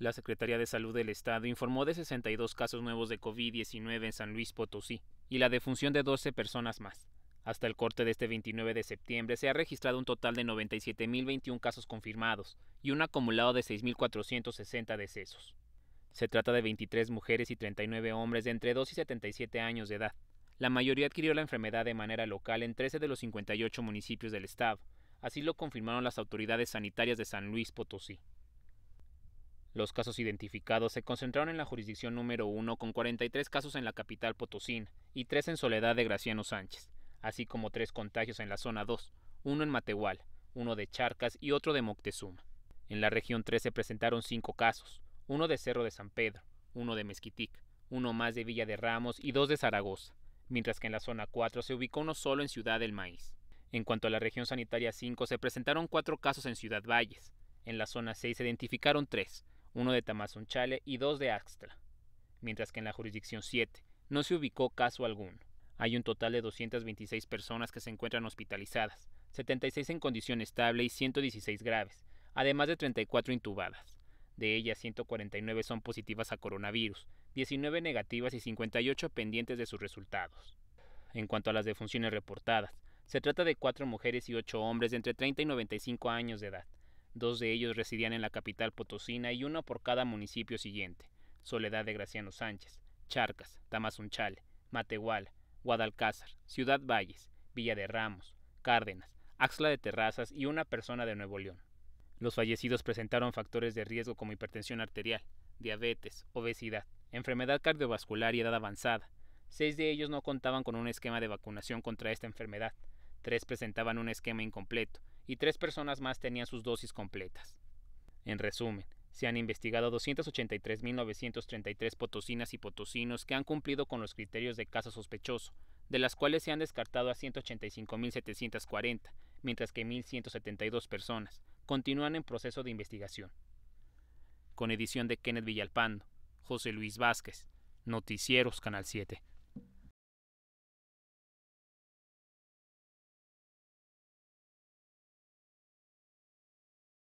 La Secretaría de Salud del Estado informó de 62 casos nuevos de COVID-19 en San Luis Potosí y la defunción de 12 personas más. Hasta el corte de este 29 de septiembre se ha registrado un total de 97.021 casos confirmados y un acumulado de 6.460 decesos. Se trata de 23 mujeres y 39 hombres de entre 2 y 77 años de edad. La mayoría adquirió la enfermedad de manera local en 13 de los 58 municipios del estado. Así lo confirmaron las autoridades sanitarias de San Luis Potosí. Los casos identificados se concentraron en la jurisdicción número 1 con 43 casos en la capital Potosina y 3 en Soledad de Graciano Sánchez, así como 3 contagios en la zona 2, uno en Matehual, uno de Charcas y otro de Moctezuma. En la región 3 se presentaron 5 casos, uno de Cerro de San Pedro, uno de Mezquitic, uno más de Villa de Ramos y dos de Zaragoza, mientras que en la zona 4 se ubicó uno solo en Ciudad del Maíz. En cuanto a la región sanitaria 5 se presentaron 4 casos en Ciudad Valles. En la zona 6 se identificaron 3, uno de Tamazunchale y dos de Axtla, mientras que en la jurisdicción 7 no se ubicó caso alguno. Hay un total de 226 personas que se encuentran hospitalizadas, 76 en condición estable y 116 graves, además de 34 intubadas. De ellas, 149 son positivas a coronavirus, 19 negativas y 58 pendientes de sus resultados. En cuanto a las defunciones reportadas, se trata de cuatro mujeres y ocho hombres de entre 30 y 95 años de edad, Dos de ellos residían en la capital potosina y uno por cada municipio siguiente. Soledad de Graciano Sánchez, Charcas, Tamazunchale, Matehual, Guadalcázar, Ciudad Valles, Villa de Ramos, Cárdenas, Axla de Terrazas y una persona de Nuevo León. Los fallecidos presentaron factores de riesgo como hipertensión arterial, diabetes, obesidad, enfermedad cardiovascular y edad avanzada. Seis de ellos no contaban con un esquema de vacunación contra esta enfermedad tres presentaban un esquema incompleto y tres personas más tenían sus dosis completas. En resumen, se han investigado 283.933 potosinas y potosinos que han cumplido con los criterios de caso sospechoso, de las cuales se han descartado a 185.740, mientras que 1.172 personas continúan en proceso de investigación. Con edición de Kenneth Villalpando, José Luis Vázquez, Noticieros Canal 7.